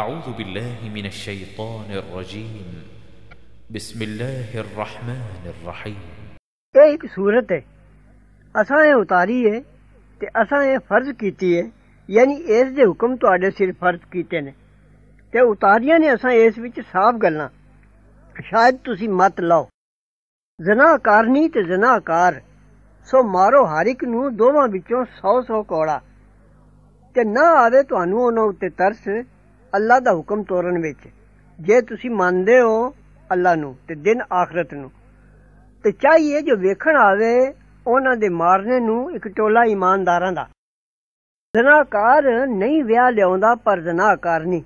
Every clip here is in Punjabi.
أعوذ بالله من الشيطان الرجيم بسم الله الرحمن الرحيم ایک صورت ہے اساں اتاری ہے تے اساں فرض کیتی ہے یعنی اس دے حکم تواڈے سر فرض کیتے نے تے اتاریاں نے اساں اس وچ صاف گلاں شاید تسی مت لاؤ زنا کارنی تے زنا کار سو مارو ہر ایک نو دوواں وچوں 100 100 کوڑا تے نہ آوے تانوں انہاں تے ترس ਅੱਲਾ ਦਾ ਹੁਕਮ ਤੋਰਨ ਵਿੱਚ ਜੇ ਤੁਸੀਂ ਮੰਨਦੇ ਹੋ ਅੱਲਾ ਨੂੰ ਤੇ ਦਿਨ ਆਖਰਤ ਨੂੰ ਤੇ ਚਾਹੀਏ ਜੋ ਵੇਖਣ ਆਵੇ ਉਹਨਾਂ ਦੇ ਮਾਰਨੇ ਨੂੰ ਇੱਕ ਟੋਲਾ ਇਮਾਨਦਾਰਾਂ ਦਾ ਜ਼ਨਾਕਾਰ ਨਹੀਂ ਵਿਆਹ ਲਿਆਉਂਦਾ ਪਰ ਨਹੀਂ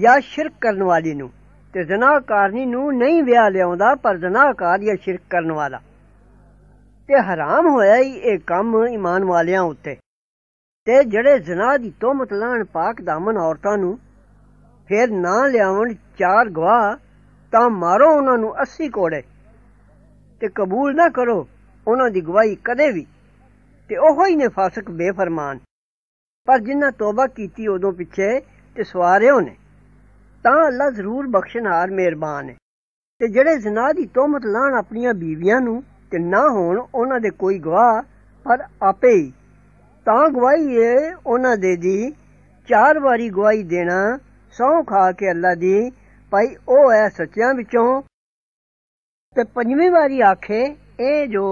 ਜਾਂ ਸ਼ਿਰਕ ਕਰਨ ਵਾਲੀ ਨੂੰ ਤੇ ਜ਼ਨਾਕਾਰ ਨੂੰ ਨਹੀਂ ਵਿਆਹ ਲਿਆਉਂਦਾ ਪਰ ਜ਼ਨਾਕਾਰ ਜਾਂ ਸ਼ਿਰਕ ਕਰਨ ਵਾਲਾ ਤੇ ਹਰਾਮ ਹੋਇਆ ਹੀ ਇਹ ਕੰਮ ਇਮਾਨ ਵਾਲਿਆਂ ਉੱਤੇ ਤੇ ਜਿਹੜੇ ਜ਼ਨਾ ਦੀ ਤੋਹਮਤ ਲਾਣ ਪਾਕ ਦਾਮਨ ਔਰਤਾਂ ਨੂੰ ਫਿਰ ਨਾ ਲਿਆਵਣ ਚਾਰ ਗਵਾਹ ਤਾਂ ਮਾਰੋ ਉਹਨਾਂ ਨੂੰ 80 ਕੋੜੇ ਤੇ ਕਬੂਲ ਨਾ ਕਰੋ ਉਹਨਾਂ ਦੀ ਗਵਾਹੀ ਕਦੇ ਵੀ ਤੇ ਉਹੋ ਹੀ ਨੇ ਫਾਸਕ ਬੇਫਰਮਾਨ ਪਰ ਜਿਨ੍ਹਾਂ ਤੋਬਾ ਕੀਤੀ ਉਦੋਂ ਪਿੱਛੇ ਤੇ ਸਵਾਰਿਓ ਨੇ ਤਾਂ ਅੱਲਾ ਜ਼ਰੂਰ ਬਖਸ਼ਣਹਾਰ ਮਿਹਰਬਾਨ ਹੈ ਤੇ ਜਿਹੜੇ ਜ਼ਨਾ ਦੀ ਤੋਮਤ ਲਾਣ ਆਪਣੀਆਂ ਬੀਵੀਆਂ ਨੂੰ ਤੇ ਨਾ ਹੋਣ ਉਹਨਾਂ ਦੇ ਕੋਈ ਗਵਾਹ ਪਰ ਆਪੇ ਹੀ ਤਾਂ ਗਵਾਹੀ ਏ ਉਹਨਾਂ ਦੇ ਦੀ ਚਾਰ ਵਾਰੀ ਗਵਾਹੀ ਦੇਣਾ ਸੌ ਖਾ ਕੇ ਅੱਲਾ ਦੀ ਭਾਈ ਉਹ ਐ ਸੱਚਿਆਂ ਵਿੱਚੋਂ ਤੇ ਪੰਜਵੀਂ ਵਾਰੀ ਆਖੇ ਇਹ ਜੋ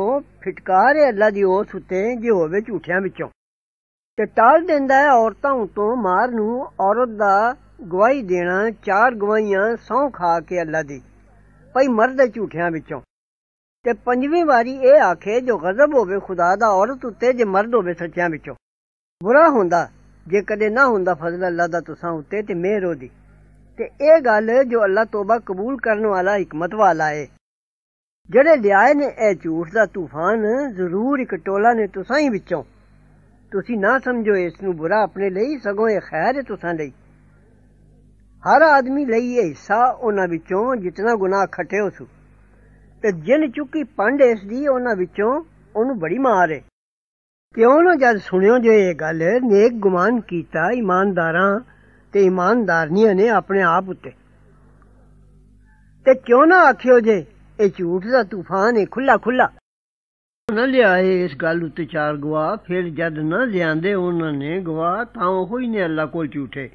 ਫਟਕਾਰ ਹੈ ਅੱਲਾ ਦੀ ਉਸ ਉੱਤੇ ਜੇ ਹੋਵੇ ਝੂਠਿਆਂ ਵਿੱਚੋਂ ਤੇ ਟਾਲ ਦਿੰਦਾ ਹੈ ਔਰਤਾਂ ਉਤੋਂ ਮਾਰ ਨੂੰ ਔਰਤ ਦਾ ਗਵਾਹੀ ਦੇਣਾ ਚਾਰ ਗਵਾਹੀਆਂ ਸੌ ਖਾ ਕੇ ਅੱਲਾ ਦੀ ਭਾਈ ਮਰਦ ਝੂਠਿਆਂ ਵਿੱਚੋਂ ਤੇ ਪੰਜਵੀਂ ਵਾਰੀ ਇਹ ਆਖੇ ਜੋ ਗਜ਼ਬ ਹੋਵੇ ਖੁਦਾ ਦਾ ਔਰਤ ਉੱਤੇ ਜੇ ਮਰਦ ਹੋਵੇ ਸੱਚਿਆਂ ਵਿੱਚੋਂ ਬੁਰਾ ਹੁੰਦਾ ਜੇ ਕਦੇ ਨਾ ਹੁੰਦਾ ਫਜ਼ਲ ਅੱਲਾ ਦਾ ਤੁਸਾਂ ਉੱਤੇ ਤੇ ਮਿਹਰ ਉਹਦੀ ਤੇ ਇਹ ਗੱਲ ਜੋ ਅੱਲਾ ਤੋਬਾ ਕਬੂਲ ਕਰਨ ਵਾਲਾ ਹਕਮਤ ਵਾਲਾ ਏ ਜਿਹੜੇ ਲਿਆਏ ਨੇ ਇਹ ਝੂਠ ਦਾ ਤੂਫਾਨ ਜ਼ਰੂਰ ਇੱਕ ਟੋਲਾ ਨੇ ਤੁਸਾਂ ਹੀ ਵਿੱਚੋਂ ਤੁਸੀਂ ਨਾ ਸਮਝੋ ਇਸ ਨੂੰ ਬੁਰਾ ਆਪਣੇ ਲਈ ਸਗੋਂ ਇਹ ਖੈਰ ਹੈ ਤੁਸਾਂ ਲਈ ਹਰ ਆਦਮੀ ਲਈ ਇਹ ਹਿੱਸਾ ਉਹਨਾਂ ਵਿੱਚੋਂ ਜਿੰਨਾ ਗੁਨਾਹ ਖਟੇ ਉਸੂ ਤੇ ਜਿਨ ਚੁੱਕੀ ਪੰਡ ਇਸ ਦੀ ਉਹਨਾਂ ਵਿੱਚੋਂ ਉਹਨੂੰ ਬੜੀ ਮਾਰ ਏ ਕਿਉਂ ਨਾ ਜਦ ਸੁਣਿਓ ਜੇ ਇਹ ਗੱਲ ਨੇਕ ਗੁਮਾਨ ਕੀਤਾ ਇਮਾਨਦਾਰਾਂ ਤੇ ਇਮਾਨਦਾਰਨੀਆਂ ਨੇ ਆਪਣੇ ਆਪ ਉੱਤੇ ਤੇ ਕਿਉਂ ਨਾ ਆਖਿਓ ਜੇ ਇਹ ਝੂਠ ਦਾ ਤੂਫਾਨ ਏ ਖੁੱਲਾ ਖੁੱਲਾ ਨਾ ਲਿਆਏ ਇਸ ਗੱਲ ਉੱਤੇ ਚਾਰ ਗਵਾਹ ਫਿਰ ਜਦ ਨਾ ਲਿਆਂਦੇ ਉਹਨਾਂ ਨੇ ਗਵਾਹ ਤਾਂ ਉਹ ਹੀ ਨੇ ਅੱਲਾ ਕੋਲ ਝੂਠੇ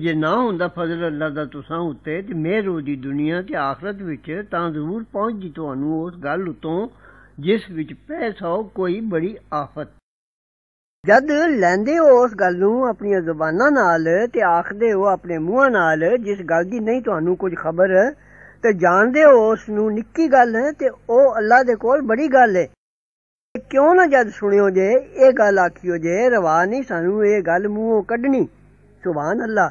ਜੇ ਨਾ ਹੁੰਦਾ ਫਜ਼ਲ ਅੱਲਾ ਦਾ ਤੁਸਾਂ ਉੱਤੇ ਤੇ ਮਿਹਰ ਦੀ ਦੁਨੀਆ ਤੇ ਆਖਰਤ ਵਿੱਚ ਤਾਂ ਜ਼ਰੂਰ ਜੀ ਤੁਹਾਨੂੰ ਉਸ ਗੱਲ ਉਤੋਂ ਜਿਸ ਵਿੱਚ ਪੈਸਾ ਕੋਈ ਬੜੀ ਆਫਤ ਜਦ ਲੈਂਦੇ ਹੋ ਉਸ ਗੱਲ ਨੂੰ ਆਪਣੀਆਂ ਜ਼ੁਬਾਨਾਂ ਨਾਲ ਤੇ ਆਖਦੇ ਹੋ ਆਪਣੇ ਮੂੰਹਾਂ ਨਾਲ ਜਿਸ ਗੱਲ ਦੀ ਨਹੀਂ ਤੁਹਾਨੂੰ ਕੁਝ ਖਬਰ ਤੇ ਜਾਣਦੇ ਹੋ ਉਸ ਨੂੰ ਨਿੱਕੀ ਗੱਲ ਹੈ ਤੇ ਉਹ ਅੱਲਾ ਦੇ ਕੋਲ ਬੜੀ ਗੱਲ ਹੈ ਕਿਉਂ ਨਾ ਜਦ ਸੁਣਿਓ ਜੇ ਇਹ ਗੱਲ ਆਖਿਓ ਜੇ ਰਵਾ ਨਹੀਂ ਸਾਨੂੰ ਇਹ ਗੱਲ ਮੂੰਹੋਂ ਕੱਢਣੀ ਸੁਭਾਨ ਅੱਲਾ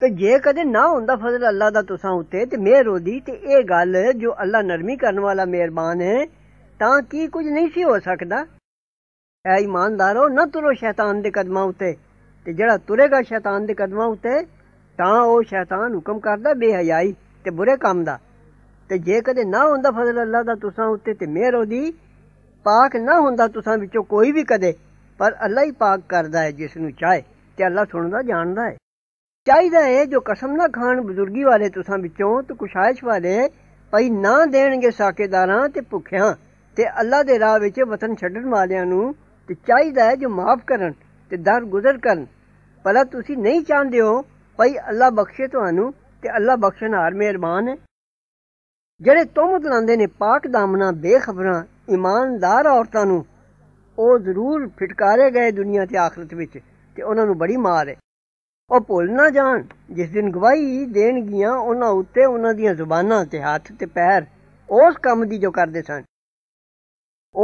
ਤੇ ਜੇ ਕਦੇ ਨਾ ਹੁੰਦਾ ਫਜ਼ਲ ਅੱਲਾ ਦਾ ਤੁਸਾਂ ਉੱਤੇ ਤੇ ਮਿਹਰ ਉਹਦੀ ਤੇ ਇਹ ਗੱਲ ਜੋ ਅੱਲਾ ਨਰਮੀ ਕਰਨ ਵਾਲਾ ਮਿਹਰਬਾਨ ਹੈ ਤਾਂ ਕੀ ਕੁਝ ਨਹੀਂ ਸੀ ਹੋ ਸਕਦਾ ਐ ਇਮਾਨਦਾਰੋ ਨਾ ਤੁਰੋ ਸ਼ੈਤਾਨ ਦੇ ਕਦਮਾਂ ਉੱਤੇ ਤੇ ਜਿਹੜਾ ਤੁਰੇਗਾ ਸ਼ੈਤਾਨ ਦੇ ਕਦਮਾਂ ਉੱਤੇ ਤਾਂ ਉਹ ਸ਼ੈਤਾਨ ਹੁਕਮ ਕਰਦਾ ਬੇਹਯਾਈ ਤੇ ਬੁਰੇ ਕੰਮ ਦਾ ਤੇ ਜੇ ਕਦੇ ਨਾ ਹੁੰਦਾ ਫਜ਼ਲ ਅੱਲਾ ਦਾ ਤੁਸਾਂ ਉੱਤੇ ਤੇ ਮਿਹਰ ਉਹਦੀ ਪਾਕ ਨਾ ਹੁੰਦਾ ਤੁਸਾਂ ਵਿੱਚੋਂ ਕੋਈ ਵੀ ਕਦੇ ਪਰ ਅੱਲਾ ਹੀ ਪਾਕ ਕਰਦਾ ਹੈ ਜਿਸ ਨੂੰ ਚਾਹੇ ਤੇ ਅੱਲਾ ਸੁਣਦਾ ਜਾਣਦਾ ਹੈ ਚਾਹੀਦਾ ਹੈ ਜੋ ਕਸਮ ਨਾ ਖਾਣ ਬਜ਼ੁਰਗੀ ਵਾਲੇ ਤੁਸਾਂ ਵਿੱਚੋਂ ਤੇ ਕੁਸ਼ਾਇਸ਼ ਵਾਲੇ ਭਈ ਨਾ ਦੇਣਗੇ ਸਾਕੇਦਾਰਾਂ ਤੇ ਭੁੱਖਿਆਂ ਤੇ ਅੱਲਾ ਦੇ ਰਾਹ ਵਿੱਚ ਵਤਨ ਛੱਡਣ ਵਾਲਿਆਂ ਨੂੰ ਤੇ ਚਾਹੀਦਾ ਹੈ ਜੋ ਮਾਫ ਕਰਨ ਤੇ ਦਰ ਗੁਜ਼ਰ ਕਰਨ ਭਲਾ ਤੁਸੀਂ ਨਹੀਂ ਚਾਹੁੰਦੇ ਹੋ ਭਈ ਅੱਲਾ ਬਖਸ਼ੇ ਤੁਹਾਨੂੰ ਤੇ ਅੱਲਾ ਬਖਸ਼ਣ ਹਾਰ ਮਿਹਰਬਾਨ ਹੈ ਜਿਹੜੇ ਤੋਮਤ ਲਾਂਦੇ ਨੇ ਪਾਕ ਦਾਮਨਾ ਬੇਖਬਰਾਂ ਇਮਾਨਦਾਰ ਔਰਤਾਂ ਨੂੰ ਉਹ ਜ਼ਰੂਰ ਫਟਕਾਰੇ ਗਏ ਦੁਨੀਆ ਤੇ ਆਖਰਤ ਵਿੱਚ ਤੇ ਉਹਨਾਂ ਨੂੰ ਬੜੀ ਮਾਰ ਹੈ ਉਹ ਭੁੱਲ ਨਾ ਜਾਣ ਜਿਸ ਦਿਨ ਗਵਾਹੀ ਦੇਣਗੀਆਂ ਉਹਨਾਂ ਉੱਤੇ ਉਹਨਾਂ ਦੀਆਂ ਜ਼ੁਬਾਨਾਂ ਤੇ ਹੱਥ ਤੇ ਪੈਰ ਉਸ ਕੰਮ ਦੀ ਜੋ ਕਰਦੇ ਸਨ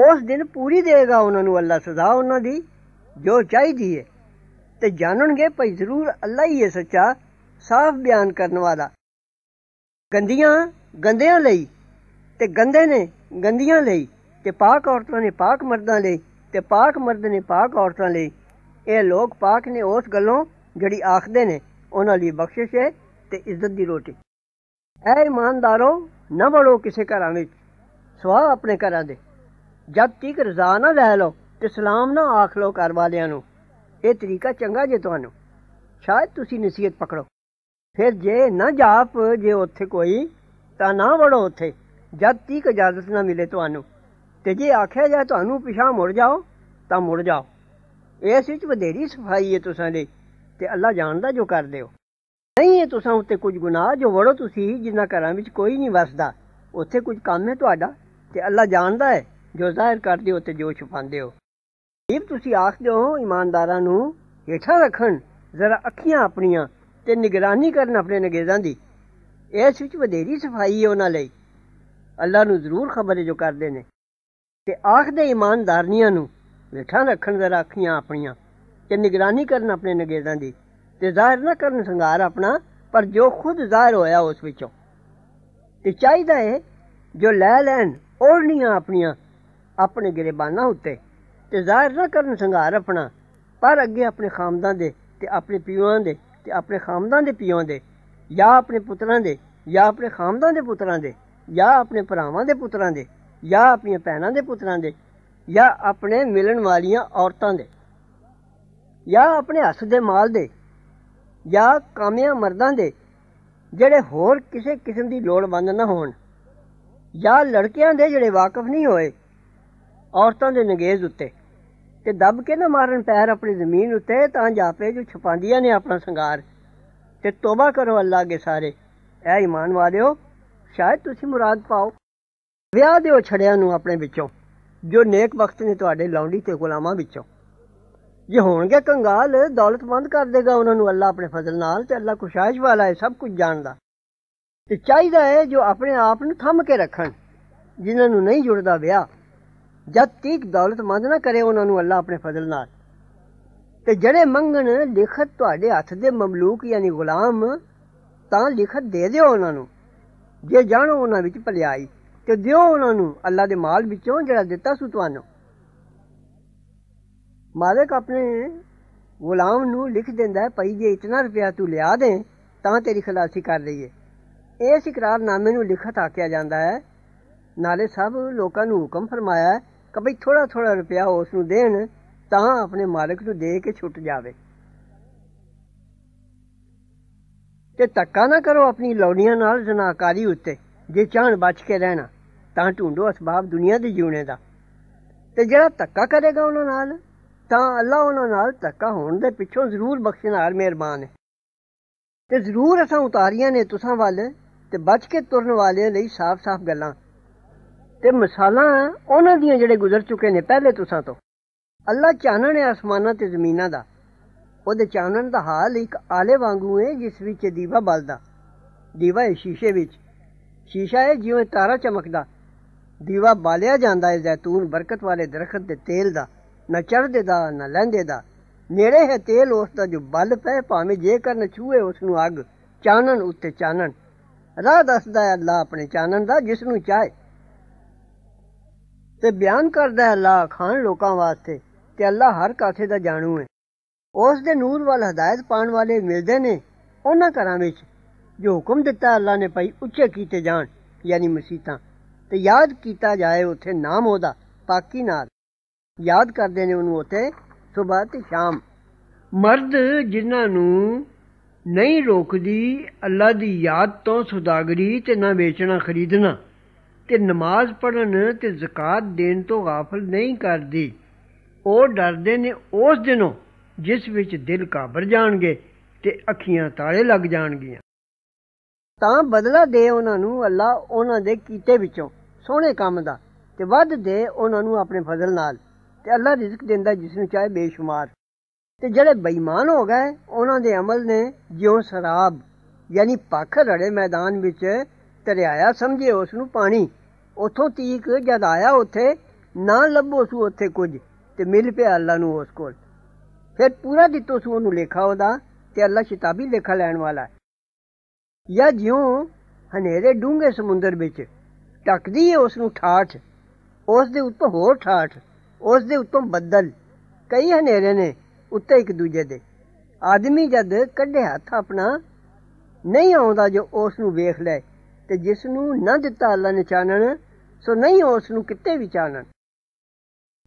ਉਸ ਦਿਨ ਪੂਰੀ ਦੇਗਾ ਉਹਨਾਂ ਨੂੰ ਅੱਲਾ ਸਜ਼ਾ ਉਹਨਾਂ ਦੀ ਜੋ ਚਾਹੀਦੀ ਹੈ ਤੇ ਜਾਣਣਗੇ ਭਈ ਜ਼ਰੂਰ ਅੱਲਾ ਹੀ ਹੈ ਸੱਚਾ ਸਾਫ਼ ਬਿਆਨ ਕਰਨ ਵਾਲਾ ਗੰਦੀਆਂ ਗੰਦਿਆਂ ਲਈ ਤੇ ਗੰਦੇ ਨੇ ਗੰਦੀਆਂ ਲਈ ਤੇ ਪਾਕ ਔਰਤਾਂ ਨੇ ਪਾਕ ਮਰਦਾਂ ਲਈ ਤੇ ਪਾਕ ਮਰਦ ਨੇ ਪਾਕ ਔਰਤਾਂ ਲਈ ਇਹ ਲੋਕ ਪਾਕ ਨੇ ਉਸ ਗੱਲੋਂ ਜਿਹੜੀ ਆਖਦੇ ਨੇ ਉਹਨਾਂ ਲਈ ਬਖਸ਼ਿਸ਼ ਹੈ ਤੇ ਇੱਜ਼ਤ ਦੀ ਰੋਟੀ ਐ ਇਮਾਨਦਾਰੋ ਨਾ ਵੜੋ ਕਿਸੇ ਘਰਾਂ ਵਿੱਚ ਸਵਾ ਆਪਣੇ ਘਰਾਂ ਦੇ ਜਦ ਤੀਕ ਰਜ਼ਾ ਨਾ ਲੈ ਲਓ ਤੇ ਸਲਾਮ ਨਾ ਆਖ ਲਓ ਘਰ ਵਾਲਿਆਂ ਨੂੰ ਇਹ ਤਰੀਕਾ ਚੰਗਾ ਜੇ ਤੁਹਾਨੂੰ ਸ਼ਾਇਦ ਤੁਸੀਂ ਨਸੀਹਤ ਪਕੜੋ ਫਿਰ ਜੇ ਨਾ ਜਾਪ ਜੇ ਉੱਥੇ ਕੋਈ ਤਾਂ ਨਾ ਵੜੋ ਉੱਥੇ ਜਦ ਤੀਕ ਇਜਾਜ਼ਤ ਨਾ ਮਿਲੇ ਤੁਹਾਨੂੰ ਤੇ ਜੇ ਆਖਿਆ ਜਾਏ ਤੁਹਾਨੂੰ ਪਿਛਾ ਮੁੜ ਜਾਓ ਤਾਂ ਮੁੜ ਜਾਓ ਇਸ ਵਿੱਚ ਵਧੇਰੀ ਸਫਾਈ ਹੈ ਤੁਸਾਂ ਲਈ ਤੇ ਅੱਲਾ ਜਾਣਦਾ ਜੋ ਕਰਦੇ ਹੋ ਨਹੀਂ ਹੈ ਤੁਸਾਂ ਉੱਤੇ ਕੁਝ ਗੁਨਾਹ ਜੋ ਵੜੋ ਤੁਸੀਂ ਜਿੰਨਾ ਘਰਾਂ ਵਿੱਚ ਕੋਈ ਨਹੀਂ ਵਸਦਾ ਉੱਥੇ ਕੁਝ ਕੰਮ ਹੈ ਤੁਹਾਡਾ ਤੇ ਅੱਲਾ ਜਾਣਦਾ ਹੈ ਜੋ ਜ਼ਾਹਿਰ ਕਰਦੇ ਹੋ ਤੇ ਜੋ ਛੁਪਾਉਂਦੇ ਹੋ ਜੇ ਤੁਸੀਂ ਆਖਦੇ ਹੋ ਇਮਾਨਦਾਰਾਂ ਨੂੰ ਹੇਠਾਂ ਰੱਖਣ ਜ਼ਰਾ ਅੱਖੀਆਂ ਆਪਣੀਆਂ ਤੇ ਨਿਗਰਾਨੀ ਕਰਨ ਆਪਣੇ ਨਗੇਜ਼ਾਂ ਦੀ ਇਸ ਵਿੱਚ ਵਧੇਰੀ ਸਫਾਈ ਹੈ ਉਹਨਾਂ ਲਈ ਅੱਲਾ ਨੂੰ ਜ਼ਰੂਰ ਖਬਰ ਹੈ ਜੋ ਕਰਦੇ ਨੇ ਤੇ ਆਖਦੇ ਇਮਾਨਦਾਰਨੀਆਂ ਨੂੰ ਹੇਠਾਂ ਰੱਖਣ ਜ਼ਰਾ ਅੱਖੀਆਂ ਆਪਣੀਆਂ ਤੇ ਨਿਗਰਾਨੀ ਕਰਨ ਆਪਣੇ ਨਗੇੜਾਂ ਦੀ ਤੇ ਜ਼ਾਹਿਰ ਨਾ ਕਰਨ ਸੰਗਾਰ ਆਪਣਾ ਪਰ ਜੋ ਖੁਦ ਜ਼ਾਹਿਰ ਹੋਇਆ ਉਸ ਵਿੱਚੋਂ ਤੇ ਚਾਹੀਦਾ ਹੈ ਜੋ ਲੈ ਲੈਣ ਓੜਨੀਆਂ ਆਪਣੀਆਂ ਆਪਣੇ ਗਰੇਬਾਨਾਂ ਉੱਤੇ ਤੇ ਜ਼ਾਹਿਰ ਨਾ ਕਰਨ ਸੰਗਾਰ ਆਪਣਾ ਪਰ ਅੱਗੇ ਆਪਣੇ ਖਾਮਦਾਂ ਦੇ ਤੇ ਆਪਣੇ ਪਿਓਾਂ ਦੇ ਤੇ ਆਪਣੇ ਖਾਮਦਾਂ ਦੇ ਪਿਓਾਂ ਦੇ ਜਾਂ ਆਪਣੇ ਪੁੱਤਰਾਂ ਦੇ ਜਾਂ ਆਪਣੇ ਖਾਮਦਾਂ ਦੇ ਪੁੱਤਰਾਂ ਦੇ ਜਾਂ ਆਪਣੇ ਭਰਾਵਾਂ ਦੇ ਪੁੱਤਰਾਂ ਦੇ ਜਾਂ ਆਪਣੀਆਂ ਭੈਣਾਂ ਦੇ ਪੁੱਤਰਾਂ ਦੇ ਜਾਂ ਆਪਣੇ ਮਿਲਣ ਵਾਲੀਆਂ ਔਰਤਾਂ ਦੇ ਜਾਂ ਆਪਣੇ ਹੱਥ ਦੇ ਮਾਲ ਦੇ ਜਾਂ ਕਾਮਿਆਂ ਮਰਦਾਂ ਦੇ ਜਿਹੜੇ ਹੋਰ ਕਿਸੇ ਕਿਸਮ ਦੀ ਲੋੜਵੰਦ ਨਾ ਹੋਣ ਜਾਂ ਲੜਕਿਆਂ ਦੇ ਜਿਹੜੇ ਵਾਕਫ ਨਹੀਂ ਹੋਏ ਔਰਤਾਂ ਦੇ ਨਗੇਜ਼ ਉੱਤੇ ਤੇ ਦੱਬ ਕੇ ਨਾ ਮਾਰਨ ਪੈਰ ਆਪਣੀ ਜ਼ਮੀਨ ਉੱਤੇ ਤਾਂ ਜਾਪੇ ਜੋ ਛਪਾਉਂਦੀਆਂ ਨੇ ਆਪਣਾ ਸੰਗਾਰ ਤੇ ਤੋਬਾ ਕਰੋ ਅੱਲਾ ਦੇ ਸਾਰੇ ਐ ਈਮਾਨ ਵਾਲਿਓ ਸ਼ਾਇਦ ਤੁਸੀਂ ਮੁਰਾਦ ਪਾਓ ਵਿਆਹ ਦਿਓ ਛੜਿਆਂ ਨੂੰ ਆਪਣੇ ਵਿੱਚੋਂ ਜੋ ਨੇਕ ਵਕਤ ਨੇ ਤੁਹਾਡੇ ਲੌਂਡੀ ਤੇ ਗੁਲਾਮਾਂ ਵਿੱਚੋਂ ਜੇ ਹੋਣਗੇ ਕੰਗਾਲ ਦੌਲਤਮੰਦ ਕਰ ਦੇਗਾ ਉਹਨਾਂ ਨੂੰ ਅੱਲਾ ਆਪਣੇ ਫਜ਼ਲ ਨਾਲ ਤੇ ਅੱਲਾ ਖੁਸ਼ਾਇਸ਼ ਵਾਲਾ ਹੈ ਸਭ ਕੁਝ ਜਾਣਦਾ ਤੇ ਚਾਹੀਦਾ ਹੈ ਜੋ ਆਪਣੇ ਆਪ ਨੂੰ ਥੰਮ ਕੇ ਰੱਖਣ ਜਿਨ੍ਹਾਂ ਨੂੰ ਨਹੀਂ ਜੁੜਦਾ ਵਿਆਹ ਜਦ ਤੀਕ ਦੌਲਤਮੰਦ ਨਾ ਕਰੇ ਉਹਨਾਂ ਨੂੰ ਅੱਲਾ ਆਪਣੇ ਫਜ਼ਲ ਨਾਲ ਤੇ ਜਿਹੜੇ ਮੰਗਣ ਲਿਖਤ ਤੁਹਾਡੇ ਹੱਥ ਦੇ ਮਮਲੂਕ ਯਾਨੀ ਗੁਲਾਮ ਤਾਂ ਲਿਖਤ ਦੇ ਦਿਓ ਉਹਨਾਂ ਨੂੰ ਜੇ ਜਾਣੋ ਉਹਨਾਂ ਵਿੱਚ ਭਲਾਈ ਤੇ ਦਿਓ ਉਹਨਾਂ ਨੂੰ ਅੱਲਾ ਦੇ ਮਾਲ ਵਿੱਚੋਂ ਜਿਹੜਾ ਦਿੱਤਾ ਸੂ ਤੁਹਾਨੂੰ ਮਾਲਕ ਆਪਣੇ ਗੁਲਾਮ ਨੂੰ ਲਿਖ ਦਿੰਦਾ ਹੈ ਭਾਈ ਜੇ ਇਤਨਾ ਰੁਪਿਆ ਤੂੰ ਲਿਆ ਦੇ ਤਾਂ ਤੇਰੀ ਖਲਾਸੀ ਕਰ ਲਈਏ ਇਸ ਇਕਰਾਰਨਾਮੇ ਨੂੰ ਲਿਖਤ ਆਕਿਆ ਜਾਂਦਾ ਹੈ ਨਾਲੇ ਸਭ ਲੋਕਾਂ ਨੂੰ ਹੁਕਮ ਫਰਮਾਇਆ ਹੈ ਕਿ ਭਈ ਥੋੜਾ ਥੋੜਾ ਰੁਪਿਆ ਉਸ ਨੂੰ ਦੇਣ ਤਾਂ ਆਪਣੇ ਮਾਲਕ ਨੂੰ ਦੇ ਕੇ ਛੁੱਟ ਜਾਵੇ ਤੇ ਤੱਕਾ ਨਾ ਕਰੋ ਆਪਣੀ ਲੌੜੀਆਂ ਨਾਲ ਜ਼ਨਾਕਾਰੀ ਉੱਤੇ ਜੇ ਚਾਹਣ ਬਚ ਕੇ ਰਹਿਣਾ ਤਾਂ ਢੂੰਡੋ ਅਸਬਾਬ ਦੁਨੀਆ ਦੇ ਜੀਉਣੇ ਦਾ ਤੇ ਜਿਹੜਾ ਤੱਕਾ ਕਰੇਗਾ ਉਹਨਾਂ ਨਾਲ ਤਾਂ ਅੱਲਾ ਉਹਨਾਂ ਨਾਲ ਧੱਕਾ ਹੋਣ ਦੇ ਪਿੱਛੋਂ ਜ਼ਰੂਰ ਬਖਸ਼ਣਹਾਰ ਮਿਹਰਬਾਨ ਹੈ ਤੇ ਜ਼ਰੂਰ ਅਸਾਂ ਉਤਾਰੀਆਂ ਨੇ ਤੁਸਾਂ ਵੱਲ ਤੇ ਬਚ ਕੇ ਤੁਰਨ ਵਾਲਿਆਂ ਲਈ ਸਾਫ਼-ਸਾਫ਼ ਗੱਲਾਂ ਤੇ ਮਿਸਾਲਾਂ ਉਹਨਾਂ ਦੀਆਂ ਜਿਹੜੇ ਗੁਜ਼ਰ ਚੁੱਕੇ ਨੇ ਪਹਿਲੇ ਤੁਸਾਂ ਤੋਂ ਅੱਲਾ ਚਾਨਣ ਹੈ ਅਸਮਾਨਾਂ ਤੇ ਜ਼ਮੀਨਾਂ ਦਾ ਉਹਦੇ ਚਾਨਣ ਦਾ ਹਾਲ ਇੱਕ ਆਲੇ ਵਾਂਗੂ ਹੈ ਜਿਸ ਵਿੱਚ ਦੀਵਾ ਬਲਦਾ ਦੀਵਾ ਹੈ ਸ਼ੀਸ਼ੇ ਵਿੱਚ ਸ਼ੀਸ਼ਾ ਹੈ ਜਿਵੇਂ ਤਾਰਾ ਚਮਕਦਾ ਦੀਵਾ ਬਾਲਿਆ ਜਾਂਦਾ ਹੈ ਜ਼ੈਤੂਨ ਬਰਕਤ ਵਾਲੇ ਦਰਖਤ ਦੇ ਤੇਲ ਦਾ ਨਾ ਚੜਦੇ ਦਾ ਨਾ ਲੈਂਦੇ ਦਾ ਨੇੜੇ ਹੈ ਤੇਲ ਉਸ ਦਾ ਜੋ ਬਲ ਪਏ ਭਾਵੇਂ ਜੇਕਰ ਨ ਛੂਏ ਉਸ ਨੂੰ ਅੱਗ ਚਾਨਣ ਉੱਤੇ ਚਾਨਣ ਰਾਹ ਦੱਸਦਾ ਹੈ ਅੱਲਾ ਆਪਣੇ ਚਾਨਣ ਦਾ ਜਿਸ ਨੂੰ ਚਾਹੇ ਤੇ ਬਿਆਨ ਕਰਦਾ ਹੈ ਅੱਲਾ ਖਾਨ ਲੋਕਾਂ ਵਾਸਤੇ ਤੇ ਅੱਲਾ ਹਰ ਕਾਥੇ ਦਾ ਜਾਣੂ ਹੈ ਉਸ ਦੇ ਨੂਰ ਵਾਲ ਹਦਾਇਤ ਪਾਣ ਵਾਲੇ ਮਿਲਦੇ ਨੇ ਉਹਨਾਂ ਘਰਾਂ ਵਿੱਚ ਜੋ ਹੁਕਮ ਦਿੱਤਾ ਅੱਲਾ ਨੇ ਭਾਈ ਉੱਚੇ ਕੀਤੇ ਜਾਣ ਯਾਨੀ ਮਸੀਤਾਂ ਤੇ ਯਾਦ ਕੀਤਾ ਜਾਏ ਉੱਥੇ ਨਾਮ ਉਹਦਾ ਪਾਕੀ ਨਾਲ ਯਾਦ ਕਰਦੇ ਨੇ ਉਹਨੂੰ ਉੱਥੇ ਸਵੇਰ ਤੇ ਸ਼ਾਮ ਮਰਦ ਜਿਨ੍ਹਾਂ ਨੂੰ ਨਹੀਂ ਰੋਕਦੀ ਅੱਲਾ ਦੀ ਯਾਦ ਤੋਂ ਸੁਦਾਗਰੀ ਤੇ ਨਾ ਵੇਚਣਾ ਖਰੀਦਣਾ ਤੇ ਨਮਾਜ਼ ਪੜਨ ਤੇ ਜ਼ਕਾਤ ਦੇਣ ਤੋਂ ਗਾਫਲ ਨਹੀਂ ਕਰਦੀ ਉਹ ਡਰਦੇ ਨੇ ਉਸ ਦਿਨੋਂ ਜਿਸ ਵਿੱਚ ਦਿਲ ਕਾਬਰ ਜਾਣਗੇ ਤੇ ਅੱਖੀਆਂ ਤਾਲੇ ਲੱਗ ਜਾਣਗੀਆਂ ਤਾਂ ਬਦਲਾ ਦੇ ਉਹਨਾਂ ਨੂੰ ਅੱਲਾ ਉਹਨਾਂ ਦੇ ਕੀਤੇ ਵਿੱਚੋਂ ਸੋਹਣੇ ਕੰਮ ਦਾ ਤੇ ਵੱਧ ਦੇ ਉਹਨਾਂ ਨੂੰ ਆਪਣੇ ਫਜ਼ਲ ਨਾਲ ਤੇ ਅੱਲਾ ਰਿਜ਼ਕ ਦਿੰਦਾ ਜਿਸ ਨੂੰ ਚਾਹੇ ਬੇਸ਼ੁਮਾਰ ਤੇ ਜਿਹੜੇ ਬੇਈਮਾਨ ਹੋ ਗਏ ਉਹਨਾਂ ਦੇ ਅਮਲ ਨੇ ਜਿਉਂ ਸ਼ਰਾਬ ਯਾਨੀ ਪੱਖ ਰੜੇ ਮੈਦਾਨ ਵਿੱਚ ਤਰਿਆਇਆ ਸਮਝੇ ਉਸ ਨੂੰ ਪਾਣੀ ਉਥੋਂ ਤੀਕ ਜਦ ਆਇਆ ਉਥੇ ਨਾ ਲੱਭੋ ਸੂ ਉਥੇ ਕੁਝ ਤੇ ਮਿਲ ਪਿਆ ਅੱਲਾ ਨੂੰ ਉਸ ਕੋਲ ਫਿਰ ਪੂਰਾ ਦਿੱਤੋ ਸੂ ਉਹਨੂੰ ਲੇਖਾ ਉਹਦਾ ਤੇ ਅੱਲਾ ਸ਼ਿਤਾਬੀ ਲੇਖਾ ਲੈਣ ਵਾਲਾ ਯਾ ਜਿਉਂ ਹਨੇਰੇ ਡੂੰਘੇ ਸਮੁੰਦਰ ਵਿੱਚ ਟੱਕਦੀ ਹੈ ਉਸ ਨੂੰ ਠਾਠ ਉਸ ਦੇ ਉੱਤੇ ਹੋਰ ਠਾਠ ਉਸ ਦੇ ਉੱਤੋਂ ਬੱਦਲ ਕਈ ਹਨੇਰੇ ਨੇ ਉੱਤੇ ਇੱਕ ਦੂਜੇ ਦੇ ਆਦਮੀ ਜਦ ਕੱਢੇ ਹੱਥ ਆਪਣਾ ਨਹੀਂ ਆਉਂਦਾ ਜੋ ਉਸ ਨੂੰ ਵੇਖ ਲੈ ਤੇ ਜਿਸ ਨੂੰ ਨਾ ਦਿੱਤਾ ਅੱਲਾ ਨੇ ਚਾਨਣ ਸੋ ਨਹੀਂ ਉਸ ਨੂੰ ਕਿਤੇ ਵੀ ਚਾਨਣ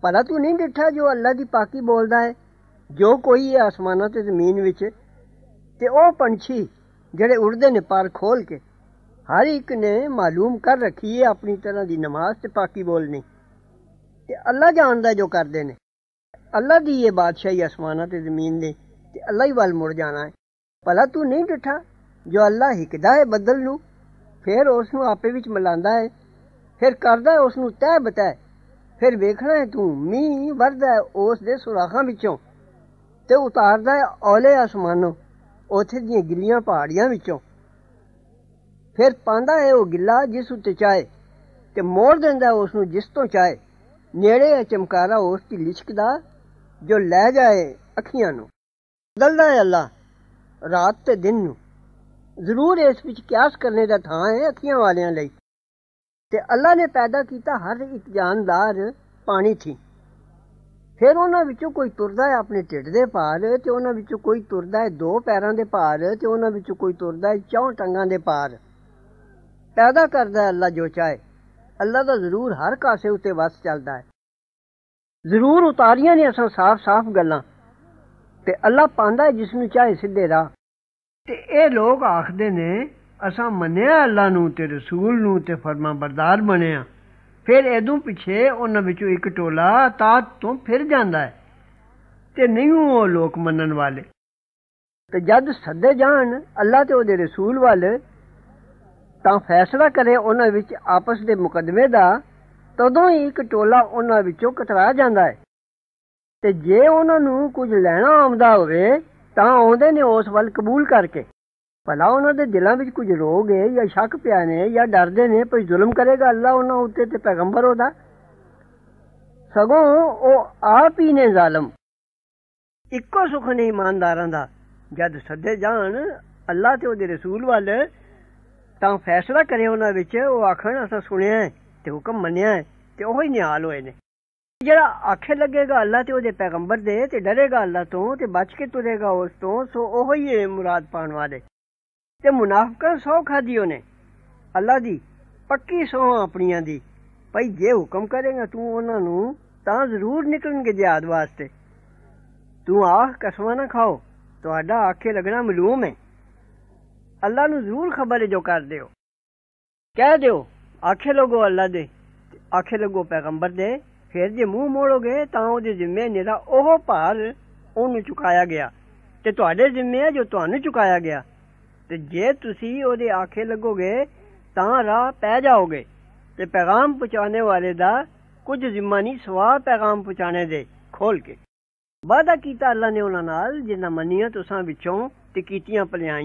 ਭਲਾ ਤੂੰ ਨਹੀਂ ਡਿੱਠਾ ਜੋ ਅੱਲਾ ਦੀ ਪਾਕੀ ਬੋਲਦਾ ਹੈ ਜੋ ਕੋਈ ਹੈ ਅਸਮਾਨਾਂ ਤੇ ਜ਼ਮੀਨ ਵਿੱਚ ਤੇ ਉਹ ਪੰਛੀ ਜਿਹੜੇ ਉੜਦੇ ਨੇ ਪਰ ਖੋਲ ਕੇ ਹਰ ਇੱਕ ਨੇ ਮਾਲੂਮ ਕਰ ਰੱਖੀ ਹੈ ਆਪਣੀ ਤਰ੍ਹਾਂ ਦੀ ਨਮਾਜ਼ ਤੇ ਪਾਕੀ ਬੋਲਣੀ ਤੇ ਅੱਲਾ ਜਾਣਦਾ ਜੋ ਕਰਦੇ ਨੇ ਅੱਲਾ ਦੀ ਇਹ ਬਾਦਸ਼ਾਹੀ ਅਸਮਾਨਾਂ ਤੇ ਜ਼ਮੀਨ ਦੀ ਤੇ ਅੱਲਾ ਹੀ ਵੱਲ ਮੁੜ ਜਾਣਾ ਹੈ ਭਲਾ ਤੂੰ ਨਹੀਂ ਡਿਠਾ ਜੋ ਅੱਲਾ ਹਿੱਕਦਾ ਹੈ ਬੱਦਲ ਨੂੰ ਫਿਰ ਉਸ ਨੂੰ ਆਪੇ ਵਿੱਚ ਮਿਲਾਉਂਦਾ ਹੈ ਫਿਰ ਕਰਦਾ ਉਸ ਨੂੰ ਤੈ ਬਤਾ ਫਿਰ ਵੇਖਣਾ ਹੈ ਤੂੰ ਮੀਂਹ ਵਰਦਾ ਹੈ ਉਸ ਦੇ ਸੁਰਾਖਾਂ ਵਿੱਚੋਂ ਤੇ ਉਤਾਰਦਾ ਹੈ ਔਲੇ ਅਸਮਾਨੋਂ ਉਥੇ ਦੀਆਂ ਗਿੱਲੀਆਂ ਪਹਾੜੀਆਂ ਵਿੱਚੋਂ ਫਿਰ ਪਾਉਂਦਾ ਹੈ ਉਹ ਗਿੱਲਾ ਜਿਸ ਉੱਤੇ ਚਾਹੇ ਤੇ ਮੋੜ ਦਿੰਦਾ ਉਸ ਨੂੰ ਜਿਸ ਤੋਂ ਚਾਹੇ ਨੇੜੇ ਹੈ ਚਮਕਾਰਾ ਉਸ ਦੀ ਲਿਸ਼ਕ ਦਾ ਜੋ ਲੈ ਜਾਏ ਅੱਖੀਆਂ ਨੂੰ ਬਦਲਦਾ ਹੈ ਅੱਲਾ ਰਾਤ ਤੇ ਦਿਨ ਨੂੰ ਜ਼ਰੂਰ ਇਸ ਵਿੱਚ ਕਿਆਸ ਕਰਨੇ ਦਾ ਥਾਂ ਹੈ ਅੱਖੀਆਂ ਵਾਲਿਆਂ ਲਈ ਤੇ ਅੱਲਾ ਨੇ ਪੈਦਾ ਕੀਤਾ ਹਰ ਇੱਕ ਜਾਨਦਾਰ ਪਾਣੀ ਥੀ ਫਿਰ ਉਹਨਾਂ ਵਿੱਚੋਂ ਕੋਈ ਤੁਰਦਾ ਹੈ ਆਪਣੇ ਢਿੱਡ ਦੇ ਪਾਰ ਤੇ ਉਹਨਾਂ ਵਿੱਚੋਂ ਕੋਈ ਤੁਰਦਾ ਹੈ ਦੋ ਪੈਰਾਂ ਦੇ ਪਾਰ ਤੇ ਉਹਨਾਂ ਵਿੱਚੋਂ ਕੋਈ ਤੁਰਦਾ ਹੈ ਚੌਂ ਟੰਗਾਂ ਦੇ ਪਾਰ ਪੈਦਾ ਕਰਦਾ ਹੈ ਅੱਲਾ ਜੋ ਚਾਹੇ ਅੱਲਾ ਦਾ ਜ਼ਰੂਰ ਹਰ ਕਾਸੇ ਉਤੇ ਵਸ ਚੱਲਦਾ ਹੈ ਜ਼ਰੂਰ ਉਤਾਰੀਆਂ ਨੇ ਅਸਾਂ ਸਾਫ਼-ਸਾਫ਼ ਗੱਲਾਂ ਤੇ ਅੱਲਾ ਪਾਉਂਦਾ ਜਿਸ ਨੂੰ ਚਾਹੇ ਸਿੱਧੇ ਰਾਹ ਤੇ ਇਹ ਲੋਕ ਆਖਦੇ ਨੇ ਅਸਾਂ ਮੰਨਿਆ ਅੱਲਾ ਨੂੰ ਤੇ ਰਸੂਲ ਨੂੰ ਤੇ ਫਰਮਾਬਰਦਾਰ ਬਣਿਆ ਫਿਰ ਇਹਦੋਂ ਪਿੱਛੇ ਉਹਨਾਂ ਵਿੱਚੋਂ ਇੱਕ ਟੋਲਾ ਤਾਂ ਤੋਂ ਫਿਰ ਜਾਂਦਾ ਹੈ ਤੇ ਨਹੀਂ ਉਹ ਲੋਕ ਮੰਨਣ ਵਾਲੇ ਤੇ ਜਦ ਸੱਦੇ ਜਾਣ ਅੱਲਾ ਤੇ ਉਹਦੇ ਰਸੂਲ ਵਾਲੇ ਤਾਂ ਫੈਸਲਾ ਕਰੇ ਉਹਨਾਂ ਵਿੱਚ ਆਪਸ ਦੇ ਮੁਕਦਮੇ ਦਾ ਤਦੋਂ ਹੀ ਇੱਕ ਟੋਲਾ ਉਹਨਾਂ ਵਿੱਚੋਂ ਕਟਰਾ ਜਾਂਦਾ ਹੈ ਤੇ ਜੇ ਉਹਨਾਂ ਨੂੰ ਕੁਝ ਲੈਣਾ ਆਉਂਦਾ ਹੋਵੇ ਤਾਂ ਆਉਂਦੇ ਨੇ ਉਸ ਵੱਲ ਕਬੂਲ ਕਰਕੇ ਭਲਾ ਉਹਨਾਂ ਦੇ ਦਿਲਾਂ ਵਿੱਚ ਕੁਝ ਰੋਗ ਹੈ ਜਾਂ ਸ਼ੱਕ ਪਿਆ ਨੇ ਜਾਂ ਡਰਦੇ ਨੇ ਕੋਈ ਜ਼ੁਲਮ ਕਰੇਗਾ ਅੱਲਾ ਉਹਨਾਂ ਉੱਤੇ ਤੇ ਪੈਗੰਬਰ ਉਹਦਾ ਸਗੋਂ ਉਹ ਆਪ ਹੀ ਨੇ ਜ਼ਾਲਮ ਇੱਕੋ ਸੁਖ ਨਹੀਂ ਇਮਾਨਦਾਰਾਂ ਦਾ ਜਦ ਸੱਦੇ ਜਾਣ ਅੱਲਾ ਤੇ ਉਹਦੇ ਰਸੂਲ ਵੱਲ ਤਾਂ ਫੈਸਲਾ ਕਰੇ ਉਹਨਾਂ ਵਿੱਚ ਉਹ ਆਖਣ ਅਸਾਂ ਸੁਣਿਆ ਤੇ ਹੁਕਮ ਮੰਨਿਆ ਤੇ ਉਹ ਹੀ ਨਿਆਲ ਹੋਏ ਨੇ ਜਿਹੜਾ ਆਖੇ ਲੱਗੇਗਾ ਅੱਲਾ ਤੇ ਉਹਦੇ ਪੈਗੰਬਰ ਦੇ ਤੇ ਡਰੇਗਾ ਅੱਲਾ ਤੋਂ ਤੇ ਬਚ ਕੇ ਤੁਰੇਗਾ ਉਸ ਤੋਂ ਸੋ ਉਹ ਹੀ ਮੁਰਾਦ ਪਾਣ ਵਾਲੇ ਤੇ ਮੁਨਾਫਕਾਂ ਸੌ ਖਾਦੀ ਉਹਨੇ ਅੱਲਾ ਦੀ ਪੱਕੀ ਸੌ ਆਪਣੀਆਂ ਦੀ ਭਈ ਜੇ ਹੁਕਮ ਕਰੇਗਾ ਤੂੰ ਉਹਨਾਂ ਨੂੰ ਤਾਂ ਜ਼ਰੂਰ ਨਿਕਲਣਗੇ ਜਿਹਾਦ ਵਾਸਤੇ ਤੂੰ ਆਹ ਕਸਵਾ ਨਾ ਖਾਓ ਤੁਹਾਡਾ ਆਖੇ ਲੱਗਣਾ ਮਲੂਮ ਹੈ اللہ نو ضرور خبر ہے جو کر دیو کہہ دیو آکھے لوگو اللہ دے آکھے لوگو پیغمبر دے پھر جے منہ موڑو گے تاں او دے ذمہ نیرا اوہ پار اونوں چکایا گیا تے تواڈے ذمہ ہے جو تانوں چکایا گیا تے جے تسی او دے آکھے لگو گے تاں راہ پے جاؤ گے تے پیغام پہنچانے والے دا کچھ ذمہ نہیں سوا پیغام پہنچانے دے کھول کے وعدہ کیتا اللہ نے انہاں نال جنہاں منیاں تساں وچوں تے کیتیاں پلیاں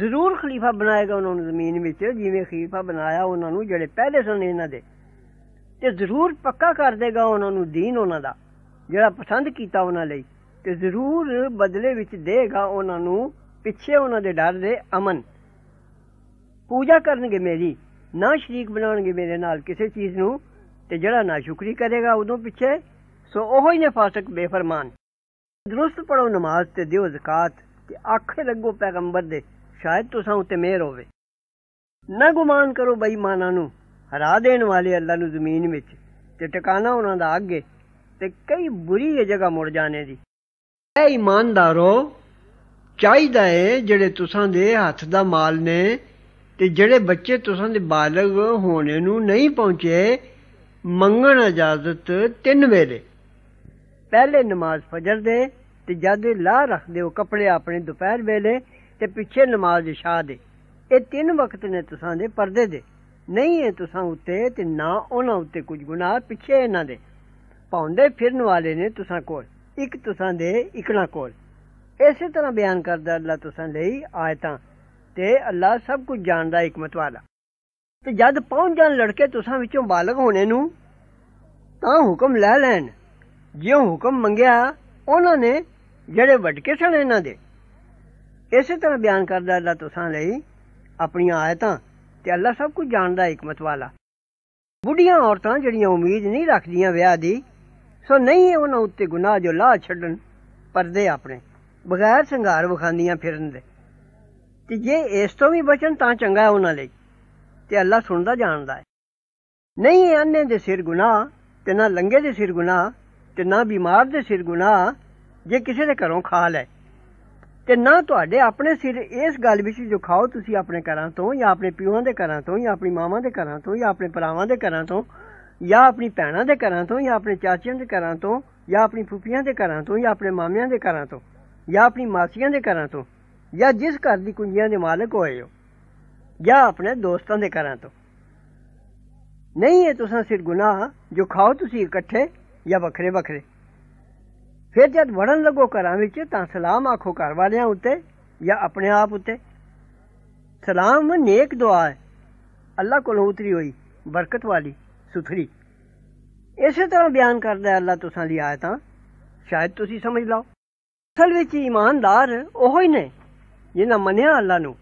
ਜ਼ਰੂਰ ਖਲੀਫਾ ਬਣਾਏਗਾ ਉਹਨਾਂ ਨੂੰ ਜ਼ਮੀਨ ਵਿੱਚ ਜਿਵੇਂ ਖਲੀਫਾ ਬਣਾਇਆ ਉਹਨਾਂ ਨੂੰ ਜਿਹੜੇ ਪਹਿਲੇ ਸਨ ਇਹਨਾਂ ਦੇ ਤੇ ਜ਼ਰੂਰ ਪੱਕਾ ਕਰ ਦੇਗਾ ਉਹਨਾਂ ਨੂੰ دین ਉਹਨਾਂ ਦਾ ਜਿਹੜਾ ਪਸੰਦ ਕੀਤਾ ਉਹਨਾਂ ਲਈ ਤੇ ਜ਼ਰੂਰ ਬਦਲੇ ਵਿੱਚ ਦੇਗਾ ਉਹਨਾਂ ਨੂੰ ਪਿੱਛੇ ਉਹਨਾਂ ਦੇ ਡਰ ਦੇ ਅਮਨ ਪੂਜਾ ਕਰਨਗੇ ਮੇਰੀ ਨਾ ਸ਼ਰੀਕ ਬਣਾਉਣਗੇ ਮੇਰੇ ਨਾਲ ਕਿਸੇ ਚੀਜ਼ ਨੂੰ ਤੇ ਜਿਹੜਾ ਨਾ ਸ਼ੁਕਰੀ ਕਰੇਗਾ ਉਦੋਂ ਪਿੱਛੇ ਸੋ ਉਹ ਹੀ ਨੇ ਫਾਸਕ ਬੇਫਰਮਾਨ ਦਰੁਸਤ ਪੜੋ ਨਮਾਜ਼ ਤੇ ਦਿਓ ਜ਼ਕਾਤ ਤੇ ਆਖੇ ਲੱਗੋ ਪੈਗੰਬਰ ਦੇ ਸ਼ਾਇਦ ਤੁਸਾਂ ਉਤੇ ਮਿਹਰ ਹੋਵੇ ਨਾ ਗੁਮਾਨ ਕਰੋ ਬੇਈਮਾਨਾਂ ਨੂੰ ਹਰਾ ਦੇਣ ਵਾਲੇ ਅੱਲਾ ਨੂੰ ਜ਼ਮੀਨ ਵਿੱਚ ਤੇ ਟਿਕਾਣਾ ਉਹਨਾਂ ਦਾ ਅੱਗੇ ਤੇ ਕਈ ਬੁਰੀ ਇਹ ਜਗ੍ਹਾ ਮੁੜ ਜਾਣੇ ਦੀ ਐ ਇਮਾਨਦਾਰੋ ਚਾਹੀਦਾ ਏ ਜਿਹੜੇ ਤੁਸਾਂ ਦੇ ਹੱਥ ਦਾ ਮਾਲ ਨੇ ਤੇ ਜਿਹੜੇ ਬੱਚੇ ਤੁਸਾਂ ਦੇ ਬਾਲਗ ਹੋਣੇ ਨੂੰ ਨਹੀਂ ਪਹੁੰਚੇ ਮੰਗਣ ਇਜਾਜ਼ਤ ਤਿੰਨ ਵੇਲੇ ਪਹਿਲੇ ਨਮਾਜ਼ ਫਜਰ ਦੇ ਤੇ ਜਦ ਲਾ ਰੱਖਦੇ ਹੋ ਕੱਪੜੇ ਆਪਣੇ ਦੁਪਹਿਰ ਵੇਲੇ ਤੇ ਪਿੱਛੇ ਨਮਾਜ਼ ਇਸ਼ਾ ਦੇ ਇਹ ਤਿੰਨ ਵਕਤ ਨੇ ਤੁਸਾਂ ਦੇ ਪਰਦੇ ਦੇ ਨਹੀਂ ਹੈ ਤੁਸਾਂ ਉੱਤੇ ਤੇ ਨਾ ਉਹਨਾਂ ਉੱਤੇ ਕੁਝ ਗੁਨਾਹ ਪਿੱਛੇ ਇਹਨਾਂ ਦੇ ਪਾਉਂਦੇ ਫਿਰਨ ਵਾਲੇ ਨੇ ਤੁਸਾਂ ਕੋਲ ਇੱਕ ਤੁਸਾਂ ਦੇ ਇਕਣਾ ਕੋਲ ਇਸੇ ਤਰ੍ਹਾਂ ਬਿਆਨ ਕਰਦਾ ਅੱਲਾ ਤੁਸਾਂ ਲਈ ਆਇਤਾਂ ਤੇ ਅੱਲਾ ਸਭ ਕੁਝ ਜਾਣਦਾ ਹਕਮਤ ਵਾਲਾ ਤੇ ਜਦ ਪਹੁੰਚ ਜਾਣ ਲੜਕੇ ਤੁਸਾਂ ਵਿੱਚੋਂ ਬਾਲਗ ਹੋਣੇ ਨੂੰ ਤਾਂ ਹੁਕਮ ਲੈ ਲੈਣ ਜਿਉਂ ਹੁਕਮ ਮੰਗਿਆ ਉਹਨਾਂ ਨੇ ਜਿਹੜੇ ਵਟਕੇ ਸਣ ਇਹਨਾਂ ਦੇ ਇਸੇ ਤਰ੍ਹਾਂ ਬਿਆਨ ਕਰਦਾ ਅੱਲਾ ਤੁਸਾਂ ਲਈ ਆਪਣੀਆਂ ਆਇਤਾਂ ਤੇ ਅੱਲਾ ਸਭ ਕੁਝ ਜਾਣਦਾ ਹਕਮਤ ਵਾਲਾ ਬੁੱਢੀਆਂ ਔਰਤਾਂ ਜਿਹੜੀਆਂ ਉਮੀਦ ਨਹੀਂ ਰੱਖਦੀਆਂ ਵਿਆਹ ਦੀ ਸੋ ਨਹੀਂ ਹੈ ਉਹਨਾਂ ਉੱਤੇ ਗੁਨਾਹ ਜੋ ਲਾ ਛੱਡਣ ਪਰਦੇ ਆਪਣੇ ਬਗੈਰ ਸ਼ਿੰਗਾਰ ਵਿਖਾਂਦੀਆਂ ਫਿਰਨ ਦੇ ਤੇ ਜੇ ਇਸ ਤੋਂ ਵੀ ਬਚਣ ਤਾਂ ਚੰਗਾ ਹੈ ਉਹਨਾਂ ਲਈ ਤੇ ਅੱਲਾ ਸੁਣਦਾ ਜਾਣਦਾ ਹੈ ਨਹੀਂ ਹੈ ਅੰਨੇ ਦੇ ਸਿਰ ਗੁਨਾਹ ਤੇ ਨਾ ਲੰਗੇ ਦੇ ਸਿਰ ਗੁਨਾਹ ਤੇ ਨਾ ਬਿਮਾਰ ਦੇ ਸਿਰ ਗੁਨਾਹ ਜੇ ਕਿਸੇ ਦੇ ਘਰੋਂ ਖਾ ਲੈ ਤੇ ਨਾ ਤੁਹਾਡੇ ਆਪਣੇ ਸਿਰ ਇਸ ਗੱਲ ਵਿੱਚ ਜੁਖਾਓ ਤੁਸੀਂ ਆਪਣੇ ਘਰਾਂ ਤੋਂ ਜਾਂ ਆਪਣੇ ਪਿਓਾਂ ਦੇ ਘਰਾਂ ਤੋਂ ਜਾਂ ਆਪਣੀ ਮਾਵਾਂ ਦੇ ਘਰਾਂ ਤੋਂ ਜਾਂ ਆਪਣੇ ਭਰਾਵਾਂ ਦੇ ਘਰਾਂ ਤੋਂ ਜਾਂ ਆਪਣੀ ਭੈਣਾਂ ਦੇ ਘਰਾਂ ਤੋਂ ਜਾਂ ਆਪਣੇ ਚਾਚਿਆਂ ਦੇ ਘਰਾਂ ਤੋਂ ਜਾਂ ਆਪਣੀ ਫੁੱਫੀਆਂ ਦੇ ਘਰਾਂ ਤੋਂ ਜਾਂ ਆਪਣੇ ਮਾਮਿਆਂ ਦੇ ਘਰਾਂ ਤੋਂ ਜਾਂ ਆਪਣੀ ਮਾਸੀਆਂ ਦੇ ਘਰਾਂ ਤੋਂ ਜਾਂ ਜਿਸ ਘਰ ਦੀ ਕੁੰਜੀਆਂ ਦੇ ਮਾਲਕ ਹੋਏ ਹੋ ਜਾਂ ਆਪਣੇ ਦੋਸਤਾਂ ਦੇ ਘਰਾਂ ਤੋਂ ਨਹੀਂ ਇਹ ਤੁਸੀਂ ਸਿਰ ਗੁਨਾਹ ਜੋ ਖਾਓ ਤੁਸੀਂ ਇਕੱਠੇ ਜਾਂ ਵੱਖਰੇ ਵੱਖਰੇ ਫਿਰ ਜਦ ਵੜਨ ਲੱਗੋ ਘਰਾਂ ਵਿੱਚ ਤਾਂ ਸਲਾਮ ਆਖੋ ਘਰ ਵਾਲਿਆਂ ਉੱਤੇ ਜਾਂ ਆਪਣੇ ਆਪ ਉੱਤੇ ਸਲਾਮ ਨੇਕ ਦੁਆ ਹੈ ਅੱਲਾ ਕੋਲੋਂ ਉਤਰੀ ਹੋਈ ਬਰਕਤ ਵਾਲੀ ਸੁਥਰੀ ਇਸੇ ਤਰ੍ਹਾਂ ਬਿਆਨ ਕਰਦਾ ਹੈ ਅੱਲਾ ਤੁਸਾਂ ਲਈ ਆਇਤਾਂ ਸ਼ਾਇਦ ਤੁਸੀਂ ਸਮਝ ਲਓ ਅਸਲ ਵਿੱਚ ਇਮਾਨਦਾਰ ਉਹ ਹੀ ਨੇ ਜਿਨ੍ਹਾਂ ਮੰਨਿਆ ਅੱਲਾ ਨੂੰ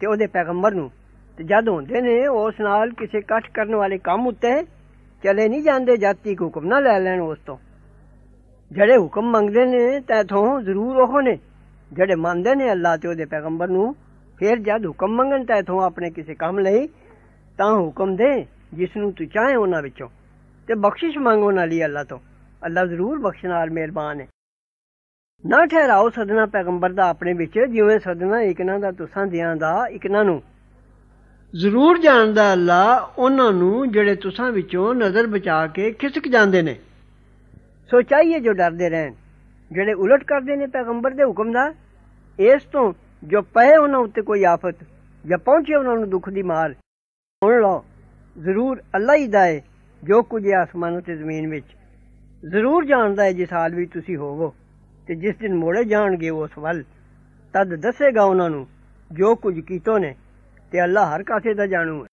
ਤੇ ਉਹਦੇ ਪੈਗੰਬਰ ਨੂੰ ਤੇ ਜਦ ਹੁੰਦੇ ਨੇ ਉਸ ਨਾਲ ਕਿਸੇ ਕੱਟ ਕਰਨ ਵਾਲੇ ਕੰਮ ਉੱਤੇ ਚਲੇ ਨਹੀਂ ਜਾਂਦੇ ਜਾਤੀ ਹੁਕਮ ਨਾ ਲੈ ਲੈਣ ਉਸ ਤੋਂ ਜਿਹੜੇ ਹੁਕਮ ਮੰਗਦੇ ਨੇ ਤੈਥੋਂ ਜ਼ਰੂਰ ਉਹ ਨੇ ਜਿਹੜੇ ਮੰਨਦੇ ਨੇ ਅੱਲਾ ਤੇ ਉਹਦੇ ਪੈਗੰਬਰ ਨੂੰ ਫਿਰ ਜਦ ਹੁਕਮ ਮੰਗਣ ਤੈਥੋਂ ਆਪਣੇ ਕਿਸੇ ਕੰਮ ਲਈ ਤਾਂ ਹੁਕਮ ਦੇ ਜਿਸ ਨੂੰ ਤੂੰ ਚਾਹੇ ਉਹਨਾਂ ਵਿੱਚੋਂ ਤੇ ਬਖਸ਼ਿਸ਼ ਮੰਗੋ ਨਾ ਲਈ ਅੱਲਾ ਤੋਂ ਅੱਲਾ ਜ਼ਰੂਰ ਬਖਸ਼ਣ ਵਾਲ ਮਿਹਰਬਾਨ ਹੈ ਨਾ ਠਹਿਰਾਓ ਸਦਨਾ ਪੈਗੰਬਰ ਦਾ ਆਪਣੇ ਵਿੱਚ ਜਿਵੇਂ ਸਦਨਾ ਇਕਨਾਂ ਦਾ ਤੁਸਾਂ ਦਿਆਂ ਦਾ ਇਕਨਾਂ ਨੂੰ ਜ਼ਰੂਰ ਜਾਣਦਾ ਅੱਲਾ ਉਹਨਾਂ ਨੂੰ ਜਿਹੜੇ ਤੁਸਾਂ ਵਿੱਚੋਂ ਨਜ਼ਰ ਬਚਾ ਕੇ ਖਿਸਕ ਜਾਂਦੇ ਨੇ ਸੋ ਚਾਹੀਏ ਜੋ ਡਰਦੇ ਰਹਿਣ ਜਿਹੜੇ ਉਲਟ ਕਰਦੇ ਨੇ ਪੈਗੰਬਰ ਦੇ ਹੁਕਮ ਦਾ ਇਸ ਤੋਂ ਜੋ ਪਏ ਉਹਨਾਂ ਉੱਤੇ ਕੋਈ ਆਫਤ ਜਾਂ ਪਹੁੰਚੇ ਉਹਨਾਂ ਨੂੰ ਦੁੱਖ ਦੀ ਮਾਰ ਸੁਣ ਲਓ ਜ਼ਰੂਰ ਅੱਲਾ ਹੀ ਦਾਏ ਜੋ ਕੁਝ ਆਸਮਾਨ ਤੇ ਜ਼ਮੀਨ ਵਿੱਚ ਜ਼ਰੂਰ ਜਾਣਦਾ ਹੈ ਜਿਸ ਹਾਲ ਵਿੱਚ ਤੁਸੀਂ ਹੋਵੋ ਤੇ ਜਿਸ ਦਿਨ ਮੋੜੇ ਜਾਣਗੇ ਉਸ ਵੱਲ ਤਦ ਦੱਸੇਗਾ ਉਹਨਾਂ ਨੂੰ ਜੋ ਕੁਝ ਕੀਤੋ ਨੇ ਤੇ ਅੱਲਾ ਹਰ ਕਾਸੇ ਦਾ ਜਾਣੂ ਹੈ